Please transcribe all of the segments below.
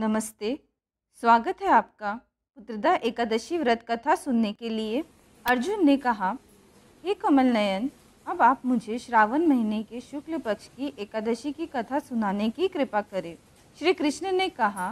नमस्ते स्वागत है आपका पुत्रदा एकादशी व्रत कथा सुनने के लिए अर्जुन ने कहा हे कमल नयन अब आप मुझे श्रावण महीने के शुक्ल पक्ष की एकादशी की कथा सुनाने की कृपा करें श्री कृष्ण ने कहा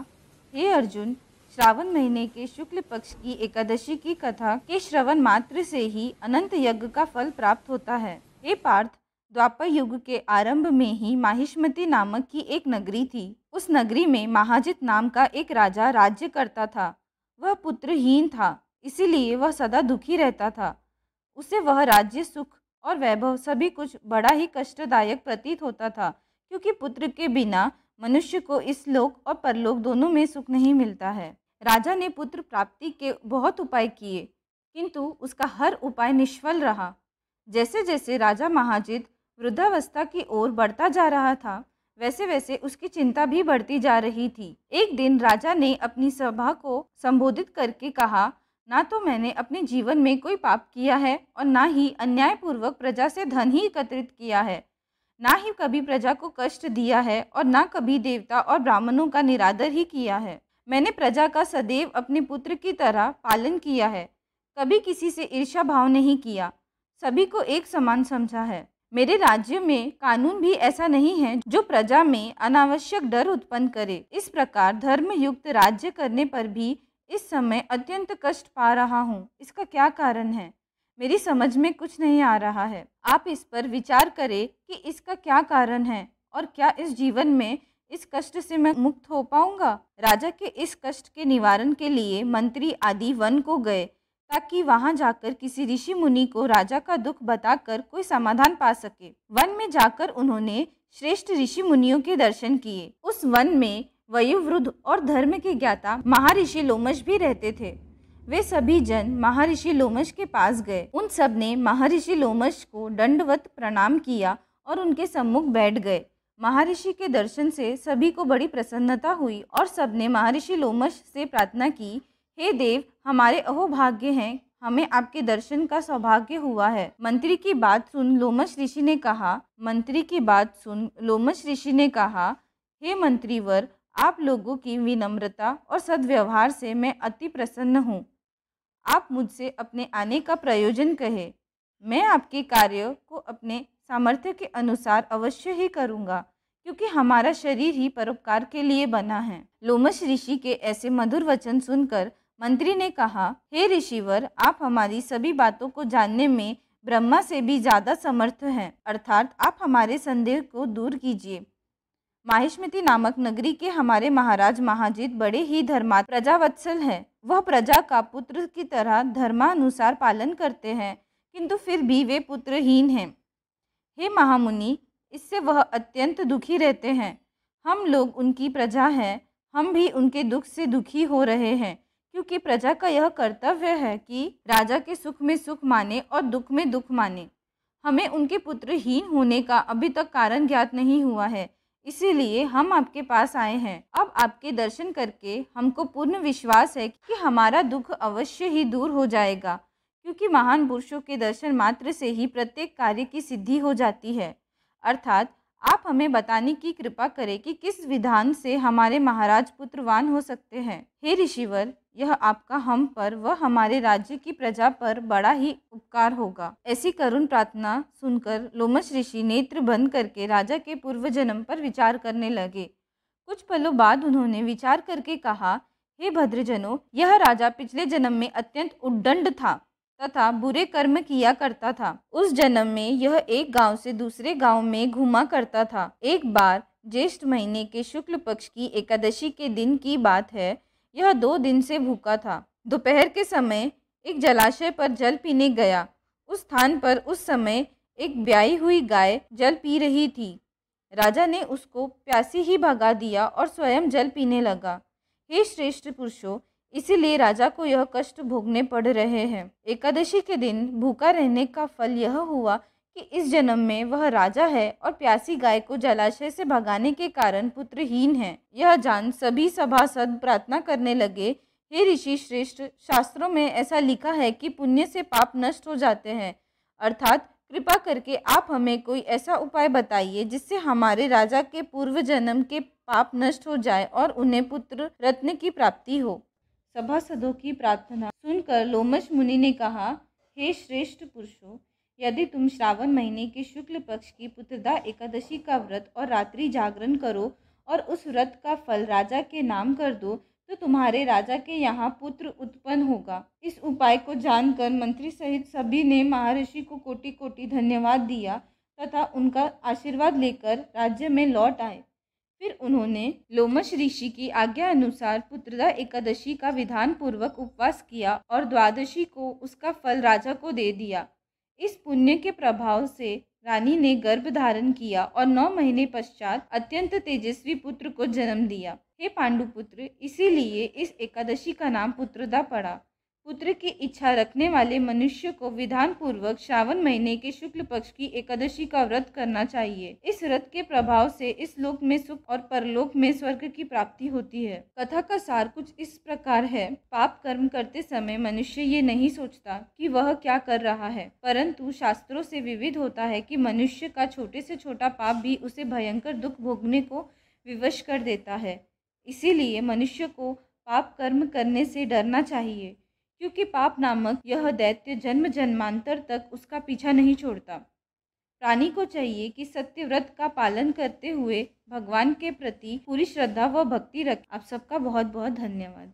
हे अर्जुन श्रावण महीने के शुक्ल पक्ष की एकादशी की कथा के श्रवण मात्र से ही अनंत यज्ञ का फल प्राप्त होता है हे पार्थ द्वापर युग के आरंभ में ही माहिष्मति नामक की एक नगरी थी उस नगरी में महाजित नाम का एक राजा राज्य करता था वह पुत्रहीन था इसीलिए वह सदा दुखी रहता था उसे वह राज्य सुख और वैभव सभी कुछ बड़ा ही कष्टदायक प्रतीत होता था क्योंकि पुत्र के बिना मनुष्य को इस लोक और परलोक दोनों में सुख नहीं मिलता है राजा ने पुत्र प्राप्ति के बहुत उपाय किए किंतु उसका हर उपाय निष्फल रहा जैसे जैसे राजा महाजित वृद्धावस्था की ओर बढ़ता जा रहा था वैसे वैसे उसकी चिंता भी बढ़ती जा रही थी एक दिन राजा ने अपनी सभा को संबोधित करके कहा ना तो मैंने अपने जीवन में कोई पाप किया है और ना ही अन्यायपूर्वक प्रजा से धन ही एकत्रित किया है ना ही कभी प्रजा को कष्ट दिया है और ना कभी देवता और ब्राह्मणों का निरादर ही किया है मैंने प्रजा का सदैव अपने पुत्र की तरह पालन किया है कभी किसी से ईर्षा भाव नहीं किया सभी को एक समान समझा है मेरे राज्य में कानून भी ऐसा नहीं है जो प्रजा में अनावश्यक डर उत्पन्न करे इस प्रकार धर्म युक्त राज्य करने पर भी इस समय अत्यंत कष्ट पा रहा हूँ इसका क्या कारण है मेरी समझ में कुछ नहीं आ रहा है आप इस पर विचार करें कि इसका क्या कारण है और क्या इस जीवन में इस कष्ट से मैं मुक्त हो पाऊंगा राजा के इस कष्ट के निवारण के लिए मंत्री आदि वन को गए ताकि वहां जाकर किसी ऋषि मुनि को राजा का दुख बताकर कोई समाधान पा सके वन में जाकर उन्होंने श्रेष्ठ ऋषि मुनियों के दर्शन किए उस वन में वयोवृद्ध और धर्म के ज्ञाता महर्षि लोमश भी रहते थे वे सभी जन महर्षि लोमश के पास गए उन सब ने महर्षि लोमश को दंडवत प्रणाम किया और उनके सम्मुख बैठ गए महर्षि के दर्शन से सभी को बड़ी प्रसन्नता हुई और सब ने महर्षि लोमश से प्रार्थना की हे देव हमारे अहोभाग्य हैं हमें आपके दर्शन का सौभाग्य हुआ है मंत्री की बात सुन लोमश ऋषि ने कहा मंत्री की बात सुन लोमश ऋषि ने कहा हे मंत्रीवर आप लोगों की विनम्रता और सद्व्यवहार से मैं अति प्रसन्न हूँ आप मुझसे अपने आने का प्रयोजन कहे मैं आपके कार्य को अपने सामर्थ्य के अनुसार अवश्य ही करूँगा क्योंकि हमारा शरीर ही परोपकार के लिए बना है लोमश ऋषि के ऐसे मधुर वचन सुनकर मंत्री ने कहा हे hey ऋषिवर आप हमारी सभी बातों को जानने में ब्रह्मा से भी ज़्यादा समर्थ हैं अर्थात आप हमारे संदेह को दूर कीजिए माहिष्मति नामक नगरी के हमारे महाराज महाजीत बड़े ही धर्मा प्रजावत्सल हैं वह प्रजा का पुत्र की तरह धर्मानुसार पालन करते हैं किंतु फिर भी वे पुत्रहीन हैं हे महामुनि इससे वह अत्यंत दुखी रहते हैं हम लोग उनकी प्रजा हैं हम भी उनके दुख से दुखी हो रहे हैं की प्रजा का यह कर्तव्य है कि राजा के सुख में सुख माने और दुख में दुख माने हमें उनके पुत्रहीन होने का अभी तक कारण ज्ञात नहीं हुआ है इसीलिए हम आपके पास आए हैं अब आपके दर्शन करके हमको पूर्ण विश्वास है कि हमारा दुख अवश्य ही दूर हो जाएगा क्योंकि महान पुरुषों के दर्शन मात्र से ही प्रत्येक कार्य की सिद्धि हो जाती है अर्थात आप हमें बताने की कृपा करें कि किस विधान से हमारे महाराज पुत्रवान हो सकते हैं हे ऋषिवर यह आपका हम पर व हमारे राज्य की प्रजा पर बड़ा ही उपकार होगा ऐसी करुण प्रार्थना सुनकर लोमश ऋषि नेत्र बंद करके राजा के पूर्व जन्म पर विचार करने लगे कुछ पलों बाद उन्होंने विचार करके कहा हे भद्रजनों यह राजा पिछले जन्म में अत्यंत उद्दंड था तथा बुरे कर्म किया करता था उस जन्म में यह एक गांव से दूसरे गांव में घुमा करता था एक बार ज्येष्ठ महीने के शुक्ल पक्ष की एकादशी के दिन की बात है यह दो दिन से भूखा था दोपहर के समय एक जलाशय पर जल पीने गया उस स्थान पर उस समय एक ब्याई हुई गाय जल पी रही थी राजा ने उसको प्यासी ही भगा दिया और स्वयं जल पीने लगा हे श्रेष्ठ पुरुषों इसीलिए राजा को यह कष्ट भोगने पड़ रहे हैं एकादशी के दिन भूखा रहने का फल यह हुआ कि इस जन्म में वह राजा है और प्यासी गाय को जलाशय से भगाने के कारण पुत्रहीन है यह जान सभी सभासद प्रार्थना करने लगे हे ऋषि श्रेष्ठ शास्त्रों में ऐसा लिखा है कि पुण्य से पाप नष्ट हो जाते हैं अर्थात कृपा करके आप हमें कोई ऐसा उपाय बताइए जिससे हमारे राजा के पूर्व जन्म के पाप नष्ट हो जाए और उन्हें पुत्र रत्न की प्राप्ति हो सभासदों की प्रार्थना सुनकर लोमश मुनि ने कहा हे श्रेष्ठ पुरुषों यदि तुम श्रावण महीने के शुक्ल पक्ष की पुत्रदा एकादशी का व्रत और रात्रि जागरण करो और उस व्रत का फल राजा के नाम कर दो तो तुम्हारे राजा के यहाँ पुत्र उत्पन्न होगा इस उपाय को जानकर मंत्री सहित सभी ने महर्षि को कोटि कोटि धन्यवाद दिया तथा उनका आशीर्वाद लेकर राज्य में लौट आए फिर उन्होंने लोमश ऋषि की आज्ञा अनुसार पुत्रदा एकादशी का विधान पूर्वक उपवास किया और द्वादशी को उसका फल राजा को दे दिया इस पुण्य के प्रभाव से रानी ने गर्भ धारण किया और नौ महीने पश्चात अत्यंत तेजस्वी पुत्र को जन्म दिया हे पांडुपुत्र इसीलिए इस एकादशी का नाम पुत्रदा पड़ा पुत्र की इच्छा रखने वाले मनुष्य को विधान पूर्वक श्रावण महीने के शुक्ल पक्ष की एकादशी का व्रत करना चाहिए इस व्रत के प्रभाव से इस लोक में सुख और परलोक में स्वर्ग की प्राप्ति होती है कथा का सार कुछ इस प्रकार है पाप कर्म करते समय मनुष्य ये नहीं सोचता कि वह क्या कर रहा है परंतु शास्त्रों से विविध होता है कि मनुष्य का छोटे से छोटा पाप भी उसे भयंकर दुख भोगने को विवश कर देता है इसीलिए मनुष्य को पाप कर्म करने से डरना चाहिए क्योंकि पाप नामक यह दैत्य जन्म जन्मांतर तक उसका पीछा नहीं छोड़ता प्राणी को चाहिए कि सत्य व्रत का पालन करते हुए भगवान के प्रति पूरी श्रद्धा व भक्ति रखें आप सबका बहुत बहुत धन्यवाद